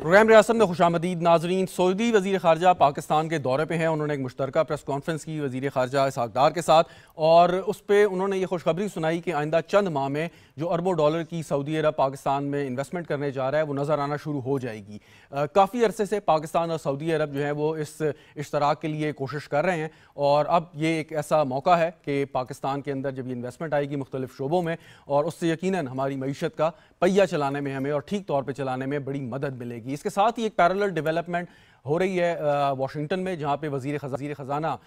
Programme रियासत में खुश आमदीद नाजरीन सऊदी वजीर खारजा पाकिस्तान के दौरे पर हैं उन्होंने एक मुश्तरक प्रेस कॉन्फ्रेंस की वजीर खारजा इसहाकदार के साथ और उस पर उन्होंने ये खुशखबरी सुनाई कि आइंदा चंद माह में जो अरबों डॉलर की सऊदी अरब पाकिस्तान में इन्वेस्टमेंट करने जा रहा है वो नज़र आना शुरू हो जाएगी काफ़ी अरसे से पाकिस्तान और सऊदी अरब जो है वो इस इश्तराक के लिए कोशिश कर रहे हैं और अब ये एक ऐसा मौका है कि पाकिस्तान के अंदर जब ये इन्वेस्टमेंट आएगी मुख्तलिफ शोबों में और उससे यकीन हमारी मीशत का पहिया चलाने में हमें और ठीक तौर पर चलाने में बड़ी मदद मिलेगी इसके साथ ही एक पैरल डेवलपमेंट हो रही है वाशिंगटन में जहाँ पे वजीर वजी ख़जाना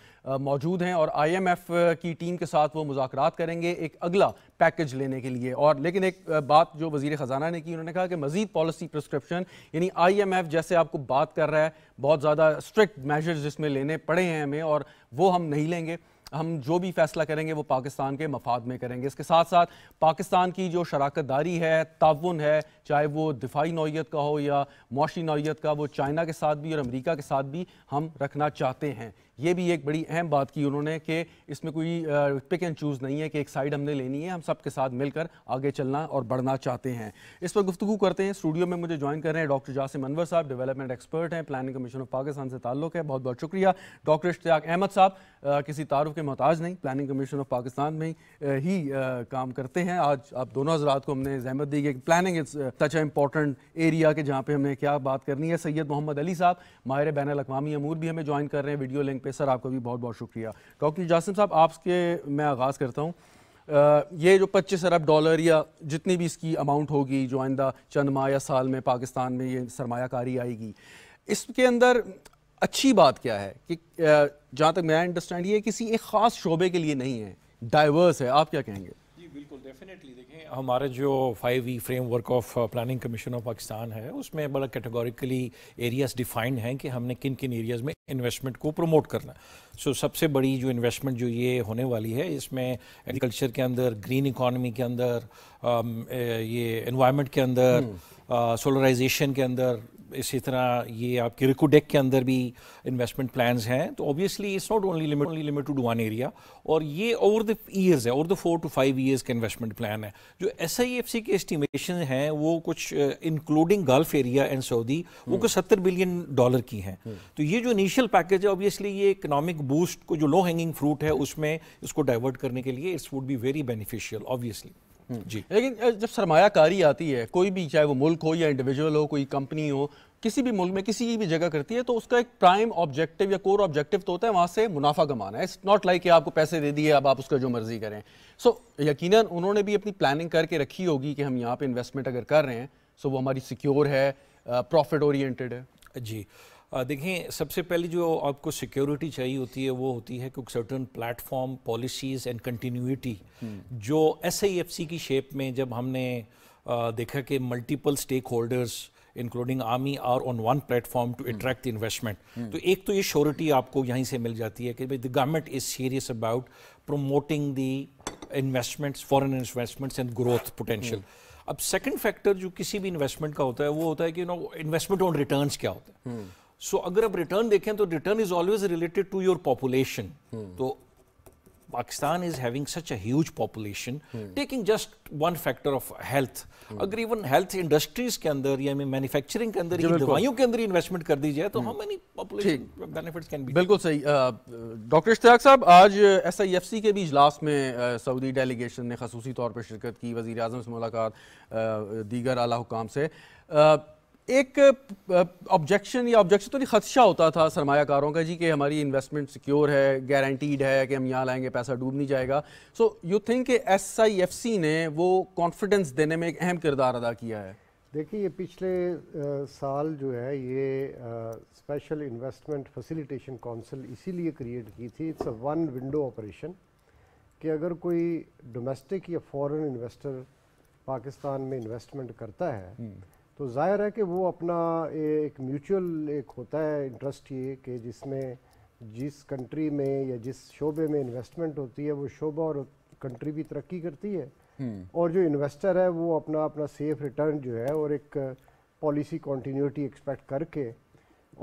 मौजूद हैं और आईएमएफ की टीम के साथ वो मुजाकर करेंगे एक अगला पैकेज लेने के लिए और लेकिन एक बात जो वजीर ख़जाना ने की उन्होंने कहा कि मजीद पॉलिसी प्रिस्क्रिप्शन यानी आईएमएफ जैसे आपको बात कर रहा है बहुत ज़्यादा स्ट्रिक्ट मेजर्स जिसमें लेने पड़े हैं हमें और वो हम नहीं लेंगे हम जो भी फैसला करेंगे वो पाकिस्तान के मफाद में करेंगे इसके साथ साथ पाकिस्तान की जो शराकत दारी है ताउन है चाहे वो दिफाई नौीयत का हो या मुशी नौीयत का वो चाइना के साथ भी और अमरीका के साथ भी हम रखना चाहते हैं ये भी एक बड़ी अहम बात की उन्होंने कि इसमें कोई पिक एंड चूज़ नहीं है कि एक साइड हमने लेनी है हम सब के साथ मिलकर आगे चलना और बढ़ना चाहते हैं इस पर गुफ्तु करते हैं स्टूडियो में मुझे ज्वाइन कर रहे हैं डॉक्टर जासिम अनवर साहब डेवलपमेंट एक्सपर्ट हैं प्लानिंग कमीशन ऑफ पाकिस्तान से ताल्लुक है बहुत बहुत शुक्रिया डॉक्टर इश्तियाक अहमद साहब किसी तारुफ के मोहताज नहीं प्लानिंग कमीशन ऑफ पाकिस्तान में ही काम करते हैं आज आप दोनों हजरात को हमने जहमत दी कि planning is such important area के जहाँ पर हमें क्या बात करनी है सैयद मोहम्मद अली साहब माहिर बैन अवी अमूर भी हमें ज्वाइन कर रहे हैं वीडियो लिंक पर ओके सर आपका भी बहुत बहुत शुक्रिया डॉक्टर जासिम साहब आपके मैं आगाज़ करता हूँ ये जो पच्चीस अरब डॉलर या जितनी भी इसकी अमाउंट होगी जो आइंदा चंद माह या साल में पाकिस्तान में ये सरमाकारी आएगी इसके अंदर अच्छी बात क्या है कि जहाँ तक मेरा अंडरस्टैंड ये किसी एक ख़ास शोबे के लिए नहीं है डाइवर्स है आप क्या कहेंगे बिल्कुल डेफिनेटली देखें हमारे जो five E framework of Planning Commission of Pakistan है उसमें बड़ा कैटेगोरिकली एरियाज डिफाइंड हैं कि हमने किन किन एरियाज में इन्वेस्टमेंट को प्रमोट करना सो so, सबसे बड़ी जो इन्वेस्टमेंट जो ये होने वाली है इसमें एग्रीकल्चर के अंदर ग्रीन इकोनमी के अंदर um, ये इन्वायरमेंट के अंदर सोलराइजेशन हम्म। uh, के अंदर इसी तरह ये आपके रिकोडेक के अंदर भी इन्वेस्टमेंट प्लान्स हैं तो obviously it's not only limit only limit to one area और ये ओवर द ईयर्स है over the four to five years का इन्वेस्टमेंट प्लान है जो एस आई एफ सी के एस्टिमेशन हैं वो कुछ including Gulf area and Saudi वो कुछ सत्तर बिलियन डॉलर की हैं तो ये जो इनिशियल पैकेज है ऑब्वियसली ये इकोनॉमिक बूस्ट को जो लो हैंगिंग फ्रूट है उसमें इसको डाइवर्ट करने के लिए it's would be very beneficial obviously जी लेकिन जब सरमाकारी आती है कोई भी चाहे वो मुल्क हो या इंडिविजुअल हो कोई कंपनी हो किसी भी मुल्क में किसी भी जगह करती है तो उसका एक प्राइम ऑब्जेक्टिव या कोर ऑब्जेक्टिव तो होता है वहाँ से मुनाफा कमाना है इट्स नॉट लाइक आपको पैसे दे दिए अब आप उसका जो मर्जी करें सो so, यकीन उन्होंने भी अपनी प्लानिंग करके रखी होगी कि हम यहाँ पर इन्वेस्टमेंट अगर कर रहे हैं सो so वो हमारी सिक्योर है प्रॉफिट ओरिएंटेड है जी देखें सबसे पहले जो आपको सिक्योरिटी चाहिए होती है वो होती है कुछ certain platform policies and continuity जो एस की शेप में जब हमने देखा कि multiple stakeholders including army are on one platform to attract the investment तो एक तो ये श्योरिटी आपको यहीं से मिल जाती है कि भाई the government is serious about promoting the investments foreign investments and growth potential अब सेकंड फैक्टर जो किसी भी इन्वेस्टमेंट का होता है वो होता है कि नो इन्वेस्टमेंट ऑन रिटर्न्स क्या होता है हम्म। सो so, अगर आप रिटर्न देखें तो return is always related to your population तो Pakistan is having such a huge population, hmm. taking just one factor अगर इवन हेल्थ इंडस्ट्रीज के अंदर या मैन्युफैक्चरिंग के अंदर दवाइयों के अंदर इन्वेस्टमेंट कर दी जाए तो how many population benefits can be बिल्कुल सही डॉक्टर इश्तियाक साहब आज एस आई एफ सी के भी इजलास में सऊदी डेलीगेशन ने खसूसी तौर पर शिरकत की वजी अजम से मुलाकात दीगर आला हुकाम से एक ऑब्जेक्शन या ऑब्जेक्शन तो नहीं खदशा होता था सरमाकारों का जी कि हमारी इन्वेस्टमेंट सिक्योर है गारंटीड है कि हम यहाँ लाएंगे पैसा डूब नहीं जाएगा so you think S I F C ने वो कॉन्फिडेंस देने में एक अहम किरदार अदा किया है देखिए ये पिछले आ, साल जो है ये स्पेशल इन्वेस्टमेंट फैसिलिटेशन काउंसिल इसीलिए क्रिएट की थी it's a one window operation कि अगर कोई डोमेस्टिक या फॉरेन इन्वेस्टर पाकिस्तान में इन्वेस्टमेंट करता है hmm. तो ज़ाहिर है कि वो अपना एक म्यूचुअल एक होता है इंटरेस्ट ये कि जिसमें जिस कंट्री में या जिस शोबे में इन्वेस्टमेंट होती है वो शोबा और कंट्री भी तरक्की करती है हम्म। और जो इन्वेस्टर है वो अपना अपना सेफ रिटर्न जो है और एक पॉलिसी कॉन्टीन्यूटी एक्सपेक्ट करके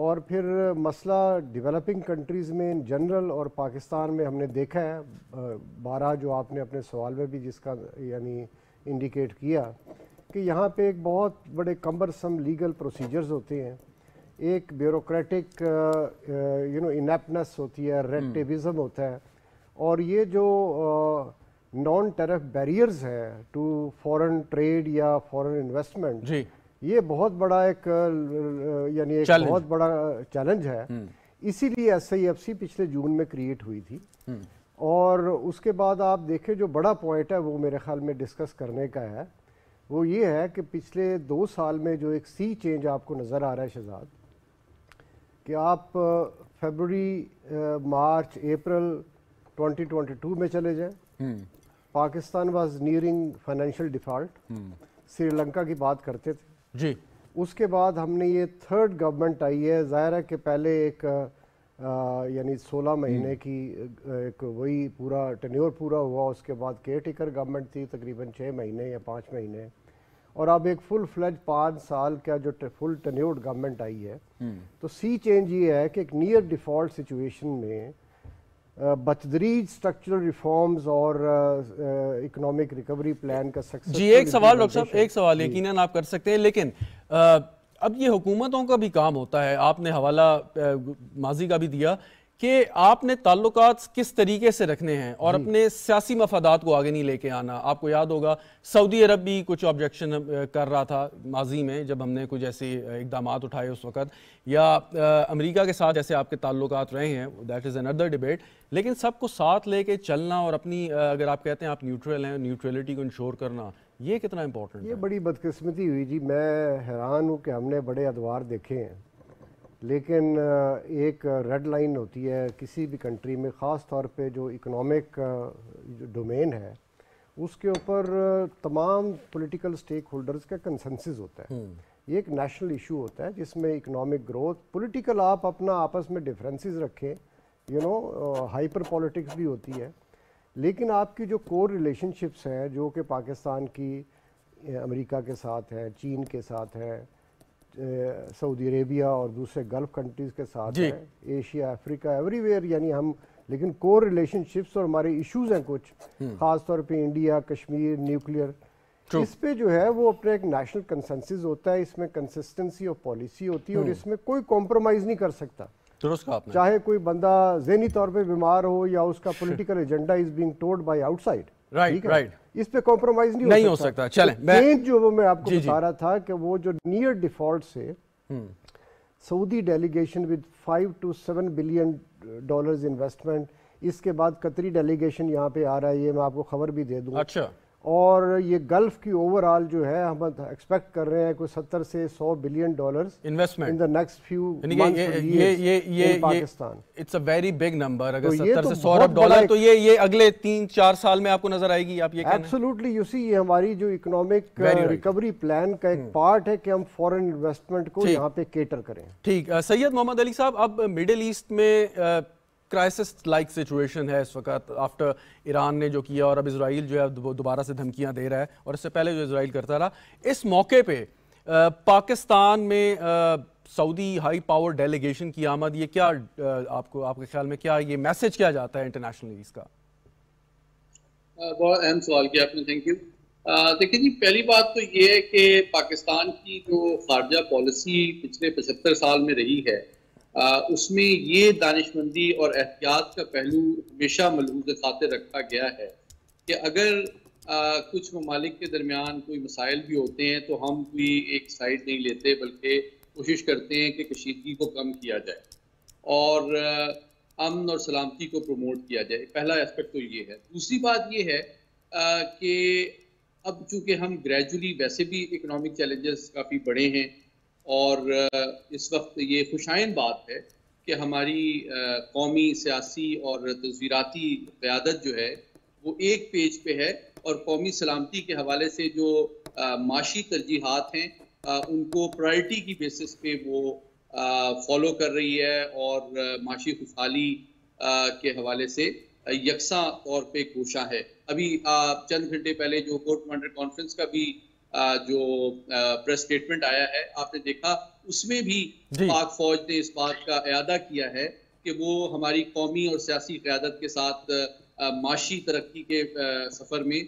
और फिर मसला डेवलपिंग कंट्रीज़ में इन जनरल और पाकिस्तान में हमने देखा है बारह जो आपने अपने सवाल में भी जिसका यानी इंडिकेट किया कि यहाँ पे एक बहुत बड़े कम्बरसम लीगल प्रोसीजर्स होते हैं एक ब्यूरोक्रेटिक यू नो इनैपनेस होती है रेड hmm. होता है और ये जो नॉन टेरफ बैरियर्स है टू फॉरेन ट्रेड या फॉरेन इन्वेस्टमेंट ये बहुत बड़ा एक uh, uh, यानी एक बहुत बड़ा चैलेंज uh, है hmm. इसीलिए एस आई एफ सी पिछले जून में क्रिएट हुई थी hmm. और उसके बाद आप देखें जो बड़ा पॉइंट है वो मेरे ख्याल में डिस्कस करने का है वो ये है कि पिछले दो साल में जो एक सी चेंज आपको नज़र आ रहा है शहजाद कि आप फेबररी मार्च अप्रैल 2022 में चले जाएं hmm. Pakistan was nearing financial default Sri Lanka की बात करते थे जी उसके बाद हमने ये थर्ड गवर्नमेंट आई है ज़ाहिर है कि पहले एक यानी 16 हम्म। महीने की एक वही पूरा टन्योर पूरा हुआ उसके बाद केयर टेकर गवर्नमेंट थी तकरीबन छः महीने या पाँच महीने और अब एक फुल फ्लैज पाँच साल का जो फुल टन्योर्ड गवर्नमेंट आई है हम्म। तो सी चेंज ये है कि एक नियर डिफ़ॉल्ट सिचुएशन में बतदरीज स्ट्रक्चरल रिफॉर्म्स और इकोनॉमिक रिकवरी प्लान का सक्सेस जी एक सवाल डॉक्टर साहब एक सवाल यकीन आप कर सकते हैं लेकिन आ, अब ये हुकूमतों का भी काम होता है आपने हवाला माजी का भी दिया कि आपने ताल्लुक किस तरीके से रखने हैं और अपने सियासी मफादात को आगे नहीं लेके आना आपको याद होगा सऊदी अरब भी कुछ ऑब्जेक्शन कर रहा था माजी में जब हमने कुछ ऐसे इकदाम उठाए उस वक़्त या अमेरिका के साथ जैसे आपके ताल्लुक रहे हैं दैट इज़ अनदर डिबेट लेकिन सबको साथ लेके चलना और अपनी अगर आप कहते हैं आप न्यूट्रल हैं न्यूट्रलिटी को इंश्योर करना ये कितना इम्पोर्टेंट ये बड़ी बदकिस्मती हुई जी मैं हैरान हूँ कि हमने बड़े अदवार देखे हैं लेकिन एक रेड लाइन होती है किसी भी कंट्री में ख़ास तौर पे जो इकोनॉमिक डोमेन है उसके ऊपर तमाम पॉलिटिकल स्टेक होल्डर्स का कंसेंसस होता है हम्म। ये एक नेशनल इशू होता है जिसमें इकोनॉमिक ग्रोथ पॉलिटिकल आप अपना आपस में डिफरेंसेस रखें यू नो हाइपर पॉलिटिक्स भी होती है लेकिन आपकी जो कोर रिलेशनशिप्स हैं जो कि पाकिस्तान की अमेरिका के साथ है चीन के साथ है सऊदी अरेबिया और दूसरे गल्फ़ कंट्रीज़ के साथ है एशिया अफ्रीका एवरीवेयर यानी हम लेकिन कोर रिलेशनशिप्स और हमारे इश्यूज हैं कुछ हम्म। खास तौर पे इंडिया कश्मीर न्यूक्लियर इस पे जो है वो अपना एक नेशनल कंसेंसिस होता है इसमें कंसिस्टेंसी ऑफ पॉलिसी होती है और हम्म। इसमें कोई कॉम्प्रोमाइज़ नहीं कर सकता चाहे कोई बंदा जहनी तौर पर बीमार हो या उसका political agenda is being told by outside right right इस पे कॉम्प्रोमाइज नहीं, नहीं हो सकता, हो सकता। चलें, तो मैं... जो वो मैं आपको जी, बता रहा था कि वो जो नियर डिफॉल्ट से Saudi delegation with five to seven billion dollars investment इसके बाद कतरी डेलीगेशन यहाँ पे आ रहा है ये मैं आपको खबर भी दे दूँ अच्छा और ये गल्फ की ओवरऑल जो है हम एक्सपेक्ट कर रहे हैं कोई सत्तर से सौ billion dollars investment in the next few ये ये ये ये Pakistan it's a very big number अगर तो 70 तो से सौ अरब डॉलर तो ये ये अगले तीन चार साल में आपको नजर आएगी आप ये एब्सोलूटली यू सी ये हमारी जो इकोनॉमिक रिकवरी प्लान का एक पार्ट hmm. है कि हम फॉरन इन्वेस्टमेंट को यहाँ पे केटर करें ठीक सैयद मोहम्मद अली साहब अब मिडिल ईस्ट में क्राइसिस लाइक सिचुएशन है इस वक्त आफ्टर ईरान ने जो किया और अब इसराइल जो है दोबारा से धमकियां दे रहा है और इससे पहले जो इसराइल करता रहा इस मौके पे पाकिस्तान में सऊदी हाई पावर डेलीगेशन की आमद ये क्या आपको आपके ख्याल में क्या ये मैसेज क्या जाता है इंटरनेशनली इसका बहुत अहम सवाल किया आपने थैंक यू देखिए जी पहली बात तो ये है कि पाकिस्तान की जो खारजा पॉलिसी पिछले पचहत्तर साल में रही है उसमें ये दानिशमंदी और एहतियात का पहलू हमेशा मलबूज खाते रखा गया है कि अगर आ, कुछ ममालिक के दरमियान कोई मसाइल भी होते हैं तो हम कोई एक साइड नहीं लेते बल्कि कोशिश करते हैं कि कशीदगी को कम किया जाए और अमन और सलामती को प्रमोट किया जाए पहला एस्पेक्ट तो ये है दूसरी बात ये है कि अब चूंकि हम ग्रेजुअली वैसे भी इकोनॉमिक चैलेंजेस काफ़ी बड़े हैं और इस वक्त ये खुशाइन बात है कि हमारी कौमी सियासी और तजीराती क़्यादत जो है वो एक पेज पे है और कौमी सलामती के हवाले से जो माशी तरजीहत हैं उनको प्रायरिटी की बेसिस पे वो फॉलो कर रही है और माशी खुशहाली के हवाले से यकसा तौर पे कोशा है अभी चंद घंटे पहले जो कोर्ट कमांडर कॉन्फ्रेंस का भी जो प्रेस स्टेटमेंट आया है आपने देखा उसमें भी पाक फौज ने इस बात का अदा किया है कि वो हमारी कौमी और सियासी क्यादत के साथ माशी तरक्की के सफ़र में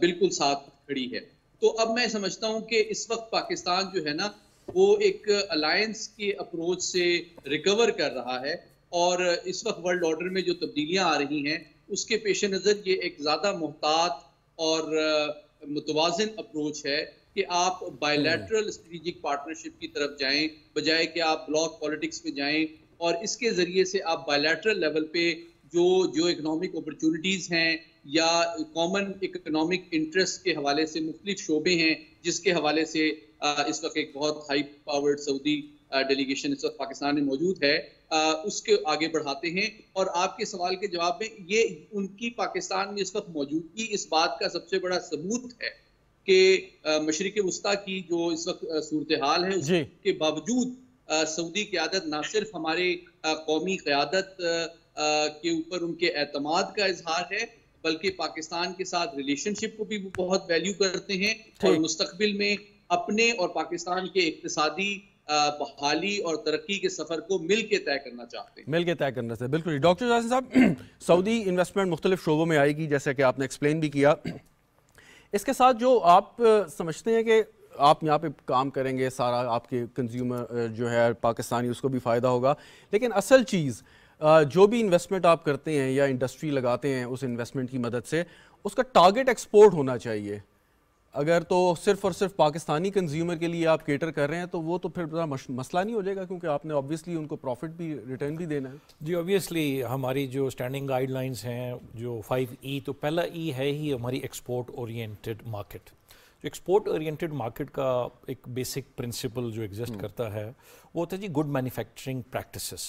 बिल्कुल साथ खड़ी है तो अब मैं समझता हूँ कि इस वक्त पाकिस्तान जो है ना वो एक अलायंस के अप्रोच से रिकवर कर रहा है और इस वक्त वर्ल्ड ऑर्डर में जो तब्दीलियाँ आ रही हैं उसके पेश नज़र ये एक ज़्यादा मोहतात और मुतवाजन अप्रोच है कि आप बायोलैटरल स्ट्रेटिजिक पार्टनरशिप की तरफ जाएं बजाय कि आप ब्लॉक पॉलिटिक्स में जाएं और इसके ज़रिए से आप बायोलैटरल लेवल पे जो जो इकनॉमिक अपॉर्चुनिटीज़ हैं या कॉमन इकोनॉमिक इंटरेस्ट के हवाले से मुख्तलिफ शोबे हैं जिसके हवाले से इस वक्त एक बहुत हाई पावर्ड सऊदी डेलीगेशन इस वक्त पाकिस्तान में मौजूद है उसके आगे बढ़ाते हैं और आपके सवाल के जवाब में ये उनकी पाकिस्तान में इस वक्त मौजूदगी इस बात का सबसे बड़ा सबूत है कि मशरक वस्ती की जो इस वक्त सूरत हाल है उसके बावजूद सऊदी क्यादत ना सिर्फ हमारे कौमी क्यादत के ऊपर उनके अतमाद का इजहार है बल्कि पाकिस्तान के साथ रिलेशनशिप को भी बहुत वैल्यू करते हैं और मुस्तबिल में अपने और पाकिस्तान के इकतदी बहाली और तरक्की के सफर को मिल के तय करना चाहते हैं मिल के तय करना चाहते बिल्कुल डॉक्टर जासिन साहब सऊदी इन्वेस्टमेंट मुख्तलिफ शोबों में आएगी जैसे कि आपने एक्सप्लेन भी किया इसके साथ जो आप समझते हैं कि आप यहाँ पे काम करेंगे सारा आपके कंज्यूमर जो है पाकिस्तानी उसको भी फ़ायदा होगा लेकिन असल चीज़ जो भी इन्वेस्टमेंट आप करते हैं या इंडस्ट्री लगाते हैं उस इन्वेस्टमेंट की मदद से उसका टारगेट एक्सपोर्ट होना चाहिए अगर तो सिर्फ और सिर्फ पाकिस्तानी कंज्यूमर के लिए आप केटर कर रहे हैं तो वो तो फिर बड़ा मसला नहीं हो जाएगा क्योंकि आपने ऑब्वियसली उनको प्रॉफिट भी रिटर्न भी देना है जी ऑब्वियसली हमारी जो स्टैंडिंग गाइडलाइंस हैं जो फाइव ई e, तो पहला ई e है ही हमारी export oriented market export oriented market का एक बेसिक प्रिंसिपल जो एग्जिस्ट हम्म। करता है वो होता है जी गुड मैन्युफैक्चरिंग प्रैक्टिसेस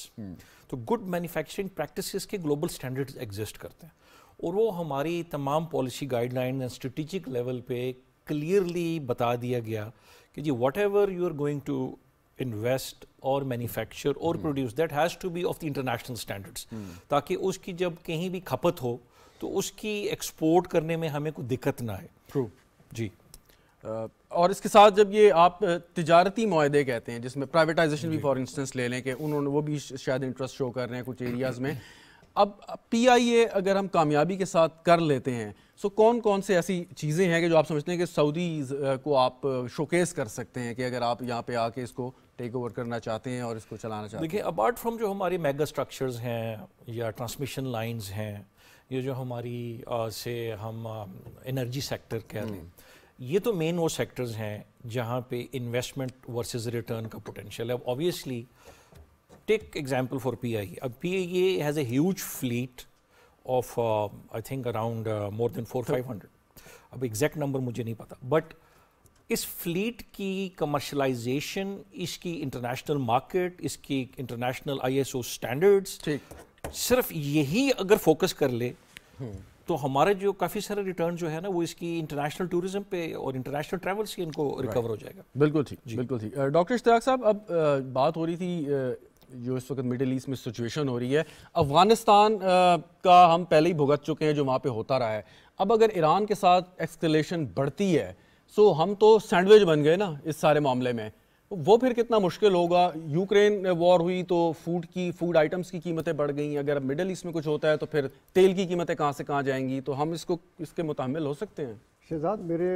तो गुड मैन्युफैक्चरिंग प्रैक्टिसेस के ग्लोबल स्टैंडर्ड्स एग्जिस्ट करते हैं और वो हमारी तमाम policy guideline and strategic level पे क्लियरली बता दिया गया कि जी whatever you are going to invest और मैन्युफैक्चर और produce that has to be of the international standards ताकि उसकी जब कहीं भी खपत हो तो उसकी एक्सपोर्ट करने में हमें कोई दिक्कत ना आए ट्रू जी और इसके साथ जब ये आप तजारती माहे कहते हैं जिसमें प्राइवेटाइजेशन भी फॉर इंस्टेंस ले लें कि उन्होंने वो भी शायद इंटरेस्ट शो कर रहे हैं कुछ एरियाज़ में अब पीआईए अगर हम कामयाबी के साथ कर लेते हैं सो कौन कौन से ऐसी चीज़ें हैं कि जो आप समझते हैं कि सऊदी uh, को आप शोकेस uh, कर सकते हैं कि अगर आप यहाँ पे आके इसको टेक ओवर करना चाहते हैं और इसको चलाना चाहते हैं देखिए अपार्ट फ्रॉम जो हमारी मेगा स्ट्रक्चर्स हैं या ट्रांसमिशन लाइंस हैं ये जो हमारी आ, uh, से हम एनर्जी सेक्टर कह रहे हैं हम्म। ये तो मेन वो सेक्टर्स हैं जहाँ पे इन्वेस्टमेंट वर्सेस रिटर्न का पोटेंशियल है obviously take example for P I PIA has a huge a huge fleet of I think around more than four five hundred अब एग्जैक्ट नंबर मुझे नहीं पता बट इस फ्लीट की कमर्शलाइजेशन इसकी international market इसकी international I S O standards सिर्फ यही अगर फोकस कर ले तो हमारे जो काफ़ी सारे रिटर्न जो है ना वो इसकी इंटरनेशनल टूरिज्म पे और इंटरनेशनल ट्रेवल्स से इनको रिकवर हो जाएगा बिल्कुल ठीक बिल्कुल ठीक डॉक्टर इश्तराक साहब अब आ, बात हो रही थी जो इस वक्त मिडिल ईस्ट में सिचुएशन हो रही है अफ़गानिस्तान का हम पहले ही भुगत चुके हैं जो वहाँ पे होता रहा है अब अगर ईरान के साथ एक्सकलेशन बढ़ती है सो हम तो सैंडविच बन गए ना इस सारे मामले में वो फिर कितना मुश्किल होगा यूक्रेन वॉर हुई तो फूड की फूड आइटम्स की कीमतें बढ़ गई अगर मिडल ईस्ट में कुछ होता है तो फिर तेल की कीमतें कहाँ से कहाँ जाएंगी तो हम इसको इसके मुतमिल हो सकते हैं शहजाद मेरे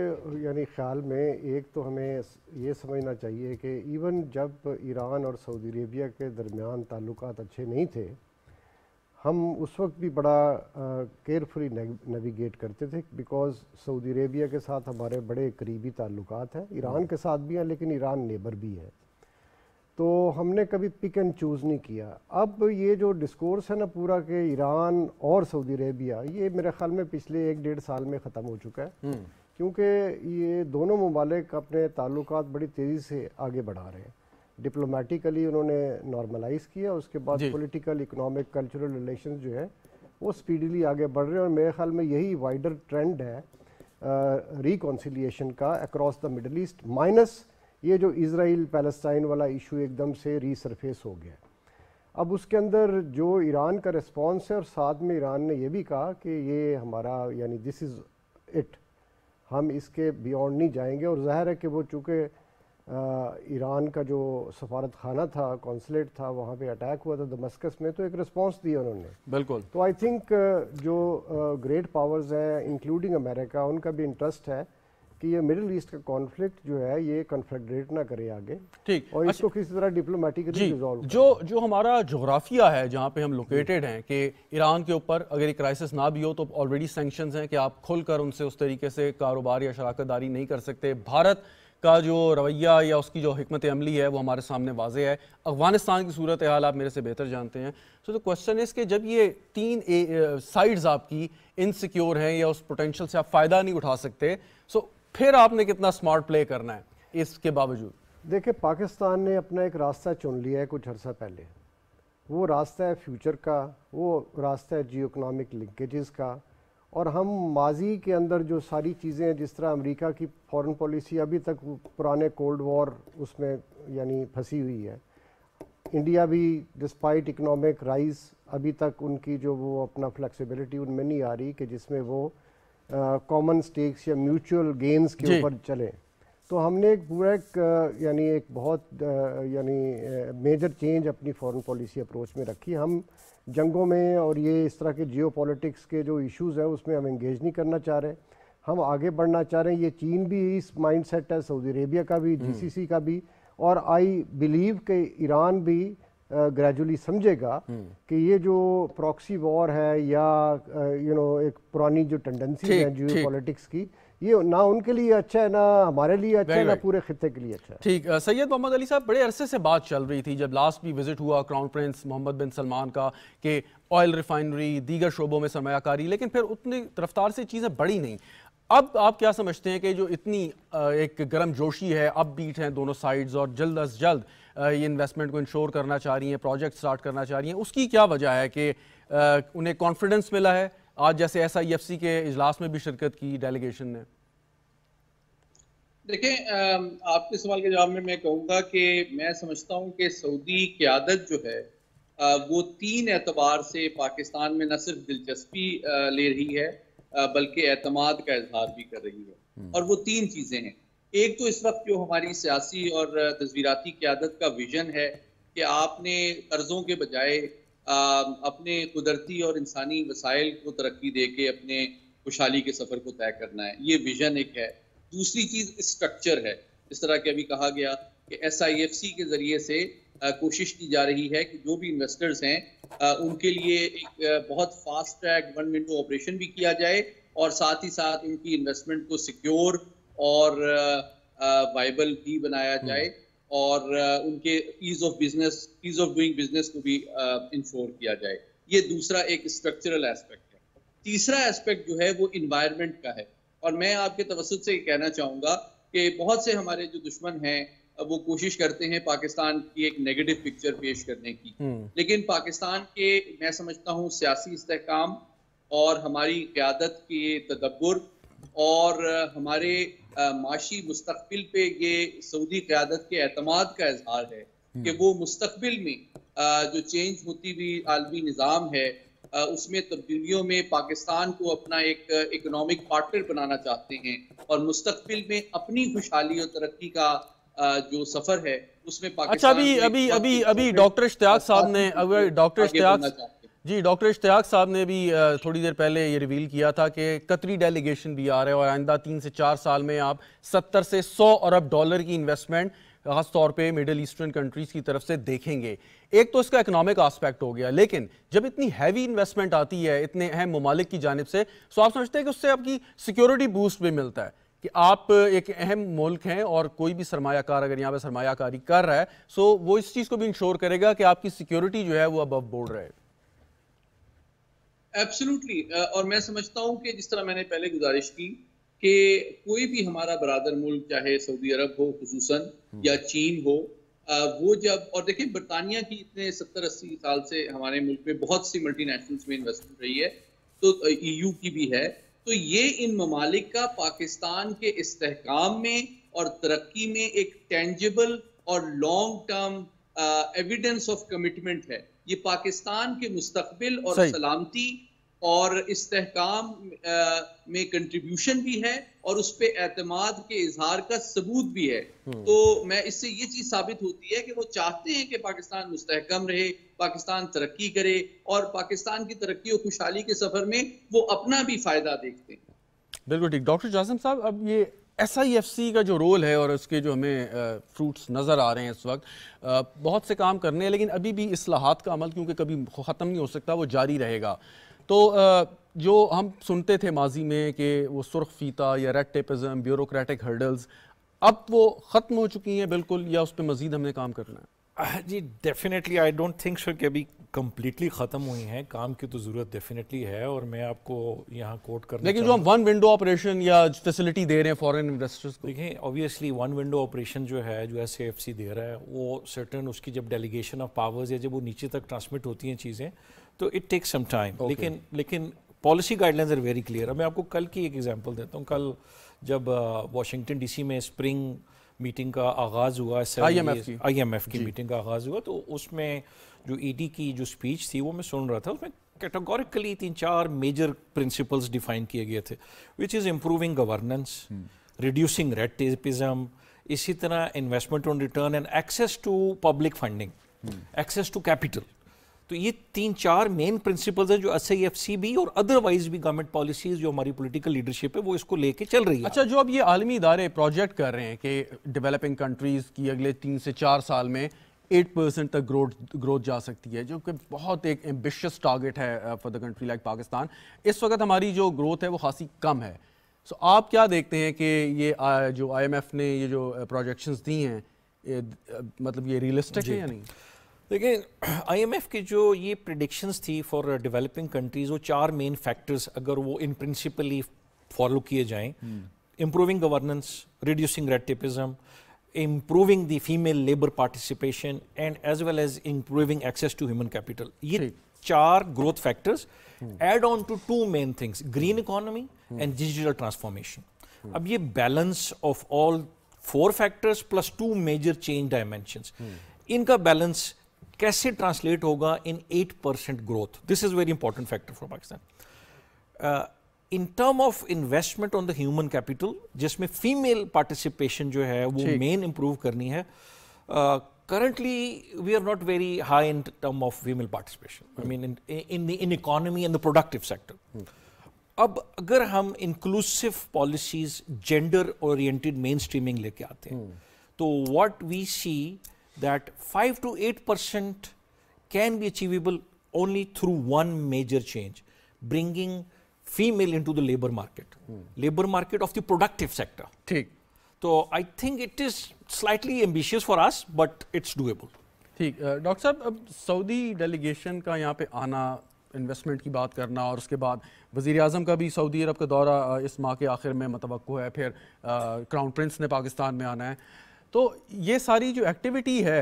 यानी ख्याल में एक तो हमें ये समझना चाहिए कि इवन जब ईरान और सऊदी अरेबिया के दरमियान ताल्लुक अच्छे नहीं थे हम उस वक्त भी बड़ा केयरफुली नेविगेट करते थे बिकॉज सऊदी अरेबिया के साथ हमारे बड़े करीबी ताल्लुक हैं ईरान के साथ भी हैं लेकिन ईरान नेबर भी है तो हमने कभी पिक एंड चूज़ नहीं किया अब ये जो डिस्कोर्स है ना पूरा के ईरान और सऊदी अरेबिया ये मेरे ख्याल में पिछले एक डेढ़ साल में ख़त्म हो चुका है हम्म। क्योंकि ये दोनों ममालिक अपने ताल्लुक बड़ी तेज़ी से आगे बढ़ा रहे हैं डिप्लोमेटिकली उन्होंने नॉर्मलाइज किया उसके बाद पोलिटिकल इकनॉमिक कल्चरल रिलेशन जो है वो स्पीडली आगे बढ़ रहे हैं और मेरे ख्याल में यही वाइडर ट्रेंड है रिकॉन्सिलियेशन का across the Middle East minus ये जो इसराइल पैलेस्टाइन वाला इशू एकदम से रीसरफेस हो गया अब उसके अंदर जो ईरान का रिस्पॉन्स है और साथ में ईरान ने यह भी कहा कि ये हमारा यानी दिस इज़ इट हम इसके बियॉन्ड नहीं जाएंगे और ज़ाहिर है कि वो चूँकि ईरान का जो सफारत खाना था कौंसलेट था वहाँ पे अटैक हुआ था दमस्कस में तो एक रिस्पांस दिया उन्होंने बिल्कुल तो आई थिंक जो ग्रेट पावर्स हैं इंक्लूडिंग अमेरिका उनका भी इंटरेस्ट है कि ये मिडिल ईस्ट का कॉन्फ्लिक्ट जो है ये कन्फ्लिक्ट ना करे आगे ठीक और इसको अच्छा। किसी तरह डिप्लोमेटिकली रिजॉल्व जो जो हमारा जोग्राफिया है जहाँ पे हम लोकेटेड हैं कि ईरान के ऊपर अगर ये क्राइसिस ना भी हो तो ऑलरेडी सेंक्शन हैं कि आप खुलकर उनसे उस तरीके से कारोबार या शराकत दारी नहीं कर सकते भारत का जो रवैया या उसकी जो हमत अमली है वो हमारे सामने वाज है अफगानिस्तान की सूरत हाल आप मेरे से बेहतर जानते हैं सो द क्वेश्चन इज़ कि जब ये तीन साइड्स आपकी इनसिक्योर हैं या उस पोटेंशियल से आप फ़ायदा नहीं उठा सकते सो so, फिर आपने कितना स्मार्ट प्ले करना है इसके बावजूद देखिए पाकिस्तान ने अपना एक रास्ता चुन लिया है कुछ अर्सा पहले वो रास्ता है फ्यूचर का वो रास्ता है जियो इकनॉमिक लिंकेजेस का और हम माजी के अंदर जो सारी चीज़ें हैं जिस तरह अमेरिका की फॉरेन पॉलिसी अभी तक पुराने कोल्ड वॉर उसमें यानी फंसी हुई है इंडिया भी डिस्पाइट इकोनॉमिक राइज अभी तक उनकी जो वो अपना फ्लेक्सिबिलिटी उनमें नहीं आ रही कि जिसमें वो कॉमन स्टेक्स या म्यूचुअल गेंस के ऊपर चलें तो हमने एक पूरा एक यानी एक बहुत यानी मेजर चेंज अपनी फॉरेन पॉलिसी अप्रोच में रखी हम जंगों में और ये इस तरह के जियो के जो इश्यूज़ हैं उसमें हम इंगेज नहीं करना चाह रहे हम आगे बढ़ना चाह रहे हैं ये चीन भी इस माइंड सेट है सऊदी अरेबिया का भी जी हम्म। का भी और आई बिलीव के ईरान भी ग्रेजुअली समझेगा हम्म। कि ये जो प्रॉक्सी वॉर है या यू नो एक पुरानी जो टेंडेंसी है जियो पॉलिटिक्स की ये ना उनके लिए अच्छा है ना हमारे लिए अच्छा है ना पूरे खत्े के लिए अच्छा है ठीक सैयद मोहम्मद अली साहब बड़े अरसे से बात चल रही थी जब लास्ट भी विजिट हुआ crown prince Mohammed bin Salman का कि ऑयल रिफाइनरी दीगर शोबों में सरमाकारी लेकिन फिर उतनी रफ्तार से चीज़ें बढ़ी नहीं अब आप क्या समझते हैं कि जो इतनी एक गर्म जोशी है अब बीट हैं दोनों साइड्स और जल्द अज जल्द ये इन्वेस्टमेंट को इंश्योर करना चाह रही हैं प्रोजेक्ट स्टार्ट करना चाह रही हैं उसकी क्या वजह है कि उन्हें कॉन्फिडेंस मिला है आज जैसे एस आई एफ सी के इजलास में भी शिरकत की डेलीगेशन ने देखिए आपके सवाल के जवाब में मैं कहूँगा कि मैं समझता हूँ कि सऊदी क्यादत जो है वो तीन एतबार से पाकिस्तान में न सिर्फ दिलचस्पी ले रही है बल्कि एतमाद का इजहार भी कर रही है हम्म। और वो तीन चीज़ें हैं एक तो इस वक्त जो हमारी सियासी और तस्वीराती क्यादत का विजन है कि आपने कर्ज़ों के बजाय अपने कुदरती और इंसानी वसाइल को तरक्की दे के अपने खुशहाली के सफ़र को तय करना है ये विजन एक है दूसरी चीज़ स्ट्रक्चर है इस तरह के अभी कहा गया कि एस आई एफ सी के ज़रिए से कोशिश की जा रही है कि जो भी इन्वेस्टर्स हैं उनके लिए एक बहुत fast track one window operation भी किया जाए और साथ ही साथ उनकी इन्वेस्टमेंट को सिक्योर और वाइबल भी बनाया हम्म। जाए और उनके ease of business ease of doing business को भी इंश्योर किया जाए ये दूसरा एक स्ट्रक्चरल एस्पेक्ट है तीसरा एस्पेक्ट जो है वो इन्वायरमेंट का है और मैं आपके तवसत से कहना चाहूँगा कि बहुत से हमारे जो दुश्मन हैं वो कोशिश करते हैं पाकिस्तान की एक नेगेटिव पिक्चर पेश करने की हम्म। लेकिन पाकिस्तान के मैं समझता हूँ सियासी इसकाम और हमारी क्यादत के तदब्बर और हमारे माशी मुस्तबिल पे ये सऊदी क्यादत के एतमाद का इजहार है कि हम्म। वो मुस्तबिल में जो चेंज होती हुई आलमी निज़ाम है उसमें तब्दीलियों में पाकिस्तान को अपना एक इकनॉमिक पार्टनर बनाना चाहते हैं और मुस्तबिल में अपनी खुशहाली और तरक्की का जो सफर है उसमें अच्छा अभी अभी अभी अभी डॉक्टर इश्तियाक साहब ने अगर डॉक्टर इश्तियाक जी डॉक्टर इश्तियाक साहब ने भी थोड़ी देर पहले ये रिवील किया था कि कतरी डेलीगेशन भी आ रहा है और आइंदा तीन से चार साल में आप सत्तर से सौ अरब डॉलर की इन्वेस्टमेंट खास तौर पे मिडिल ईस्टर्न कंट्रीज की तरफ से देखेंगे एक तो इसका इकोनॉमिक आस्पेक्ट हो गया लेकिन जब इतनी हैवी इन्वेस्टमेंट आती है इतने अहम ममालिक की जानब से तो आप समझते हैं कि उससे आपकी सिक्योरिटी बूस्ट भी मिलता है कि आप एक अहम मुल्क हैं और कोई भी सरमाकार अगर यहाँ पर सरमाकारी कर रहा है सो वो इस चीज़ को भी इंश्योर करेगा कि आपकी सिक्योरिटी जो है वो अब बोर्ड रहे एब्सोलूटली uh, और मैं समझता हूँ कि जिस तरह मैंने पहले गुजारिश की कि कोई भी हमारा बरदर मुल्क चाहे सऊदी अरब हो खूस हम्म। या चीन हो वो जब और देखिए बरतानिया की इतने सत्तर अस्सी साल से हमारे मुल्क में बहुत सी मल्टी नेशनल में इन्वेस्टमेंट रही है तो ई e की भी है तो ये इन ममालिक का पाकिस्तान के इस्तेकाम में और तरक्की में एक टेंजिबल और long term evidence of commitment है ये पाकिस्तान के मुस्तबिल और सलामती और इसकाम में कंट्रीब्यूशन भी है और उस पर एतमाद के इजहार का सबूत भी है हम्म। तो मैं इससे ये चीज साबित होती है कि वो चाहते हैं कि पाकिस्तान मुस्तकम रहे पाकिस्तान तरक्की करे और पाकिस्तान की तरक्की और खुशहाली के सफर में वो अपना भी फायदा देखते हैं बिल्कुल ठीक डॉक्टर जासम साहब अब ये एस आई एफ सी का जो रोल है और उसके जो हमें फ्रूट्स नज़र आ रहे हैं इस वक्त बहुत से काम करने हैं लेकिन अभी भी असलाहत का अमल क्योंकि कभी ख़त्म नहीं हो सकता वो जारी रहेगा तो जो हम सुनते थे माजी में कि वो सुर्ख फीता या रेड टेपिज़म ब्यूरोक्रेटिक हर्डल्स अब वो ख़त्म हो चुकी हैं बिल्कुल या उस पर मज़ीद हमने काम करना है जी definitely I don't think sure कि अभी कम्प्लीटली ख़त्म हुई हैं काम की तो ज़रूरत डेफिनेटली है और मैं आपको यहाँ कोट करना लेकिन जो हम वन विंडो ऑपरेशन या फैसिलिटी दे रहे हैं फॉरेन इन्वेस्टर्स को देखें ऑब्वियसली वन विंडो ऑपरेशन जो है जो एस एफ सी दे रहा है वो सर्टन उसकी जब डेलीगेशन ऑफ पावर्स या जब वो नीचे तक ट्रांसमिट होती हैं चीज़ें तो इट टेक्स सम टाइम लेकिन लेकिन policy guidelines are very clear अब मैं आपको कल की एक एग्जांपल देता हूँ कल जब वाशिंगटन uh, डीसी में स्प्रिंग मीटिंग का आगाज़ हुआ आई एम आईएमएफ की मीटिंग का आगाज़ हुआ तो उसमें जो ईडी e की जो स्पीच थी वो मैं सुन रहा था उसमें कैटेगोरिकली तीन चार मेजर प्रिंसिपल्स डिफाइन किए गए थे which is improving governance reducing red tapism इसी तरह investment on return and access to public funding access to capital तो ये तीन चार मेन प्रिंसिपल्स है जो एस आई एफ सी भी और अदरवाइज भी गवर्नमेंट पॉलिसीज जो हमारी पोलिटिकल लीडरशिप है वो इसको लेके चल रही है अच्छा जो अब ये आलमी इदारे प्रोजेक्ट कर रहे हैं कि डेवलपिंग कंट्रीज़ की अगले तीन से चार साल में एट परसेंट तक ग्रोथ ग्रोथ जा सकती है जो कि बहुत एक एम्बिशियस टारगेट है for the country like Pakistan इस वक्त हमारी जो ग्रोथ है वो खासी कम है सो आप क्या देखते हैं कि ये uh, जो एफ ने ये जो प्रोजेक्शन uh, दी हैं uh, मतलब ये रियलिस्टिक है या नहीं देखिए आईएमएफ के जो ये प्रिडिक्शंस थी फॉर डेवलपिंग कंट्रीज वो चार मेन फैक्टर्स अगर वो इन प्रिंसिपली फॉलो किए जाएं improving governance reducing red tapism improving the female labour participation and as well as improving access to human capital ये चार growth factors add on to two main things green economy and digital transformation अब ये balance of all four factors plus two major change dimension इनका balance कैसे translate होगा in eight percent growth this is very important factor for Pakistan in term of investment on the human capital जिसमें female participation जो है वो main improve करनी है currently we are not very high in term of female participation I mean in in economy and the productive sector अब अगर हम inclusive policies gender oriented mainstreaming लेके आते हैं हम्म। तो what we see that 5 to 8 percent can be achievable only through one major change, bringing female into the labor market, hmm. labor market of the productive sector. Thick. So I think it is slightly ambitious for us, but it's doable. ठीक doctor साहब अब Saudi delegation का यहाँ पे आना investment की बात करना और उसके बाद वज़ी अजम का भी सऊदी अरब का दौरा uh, इस माह के आखिर में मतवक़ है फिर क्राउन uh, प्रिंस ने पाकिस्तान में आना है तो ये सारी जो एक्टिविटी है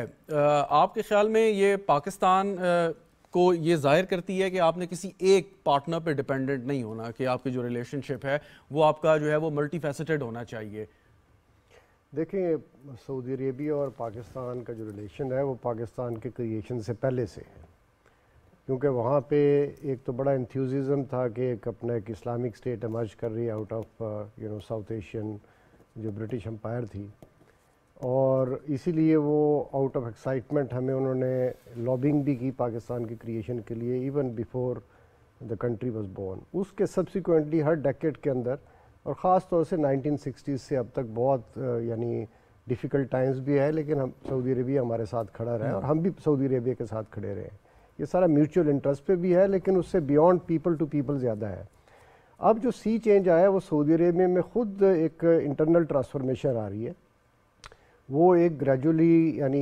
आपके ख्याल में ये पाकिस्तान को ये जाहिर करती है कि आपने किसी एक पार्टनर पे डिपेंडेंट नहीं होना कि आपकी जो रिलेशनशिप है वो आपका जो है वो मल्टी होना चाहिए देखें सऊदी अरेबिया और पाकिस्तान का जो रिलेशन है वो पाकिस्तान के क्रिएशन से पहले से है क्योंकि वहाँ पे एक तो बड़ा इंथ्यूज़म था कि एक अपना एक इस्लामिक स्टेट एमर्ज कर रही है out of you know South Asian जो ब्रिटिश एम्पायर थी और इसीलिए वो आउट ऑफ एक्साइटमेंट हमें उन्होंने लॉबिंग भी की पाकिस्तान के क्रिएशन के लिए even before the country was born उसके सब्सिक्वेंटली हर डेकेड के अंदर और ख़ास तौर से 1960s से अब तक बहुत यानी डिफ़िकल्ट टाइम्स भी है लेकिन हम सऊदी अरबिया हमारे साथ खड़ा रहे और हम्म। हम भी सऊदी अरबिया के साथ खड़े रहे ये सारा म्यूचुअल इंटरेस्ट पे भी है लेकिन उससे बियॉन्ड पीपल टू पीपल ज़्यादा है अब जो सी चेंज आया है वो सऊदी अरेबिया में ख़ुद एक इंटरनल ट्रांसफॉर्मेशन आ रही है वो एक ग्रेजुअली यानी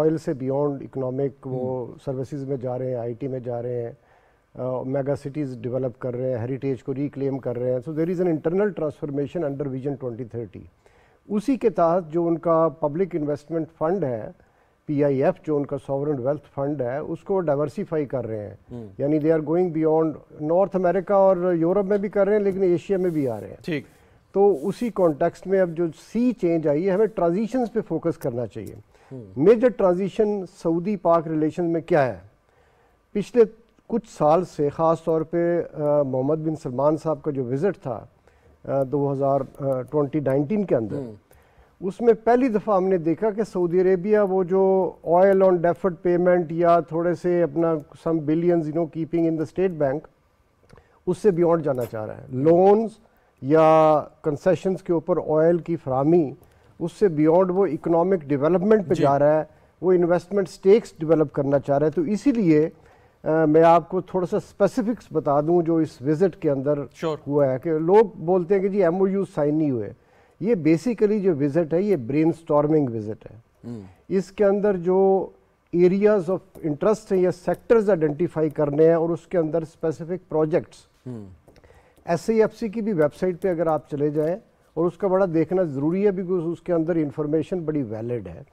ऑयल से बियॉन्ड इकोनॉमिक वो सर्विसेज हम्म। में जा रहे हैं आईटी में जा रहे हैं मेगा सिटीज़ डेवलप कर रहे हैं हेरिटेज को रिक्लेम कर रहे हैं so there is an internal transformation under Vision 2030 उसी के तहत जो उनका पब्लिक इन्वेस्टमेंट फंड है पीआईएफ जो उनका सॉवरन वेल्थ फंड है उसको डाइवर्सीफाई कर रहे हैं हम्म। यानी they are going beyond North America और यूरोप में भी कर रहे हैं लेकिन एशिया में भी आ रहे हैं ठीक तो उसी कॉन्टेक्स्ट में अब जो सी चेंज आई है हमें ट्रांजिशन पे फोकस करना चाहिए major transition Saudi Pak relation में क्या है पिछले कुछ साल से ख़ास तौर पे मोहम्मद बिन सलमान साहब का जो विज़िट था दो हज़ार ट्वेंटी नाइनटीन के अंदर हम्म। उसमें पहली दफ़ा हमने देखा कि सऊदी अरेबिया वो जो ऑयल ऑन डेफर्ड पेमेंट या थोड़े से अपना some billion you know keeping in the State Bank उससे बियॉन्ड जाना चाह रहा है लोन्स या कंसेशंस के ऊपर ऑयल की फ्राहमी उससे बियॉन्ड वो इकोनॉमिक डेवलपमेंट पे जा रहा है वो इन्वेस्टमेंट स्टेक्स डेवलप करना चाह रहा है तो इसीलिए मैं आपको थोड़ा सा स्पेसिफिक्स बता दूं जो इस विज़िट के अंदर sure. हुआ है कि लोग बोलते हैं कि जी एम साइन नहीं हुए ये बेसिकली जो विज़िट है ये ब्रेन विज़िट है hmm. इसके अंदर जो एरियाज ऑफ इंटरेस्ट हैं या सेक्टर्स आइडेंटिफाई करने हैं और उसके अंदर स्पेसिफिक हम्म। प्रोजेक्ट्स एस की भी वेबसाइट पे अगर आप चले जाएँ और उसका बड़ा देखना ज़रूरी है बिकॉज उसके अंदर इन्फॉर्मेशन बड़ी वैलिड है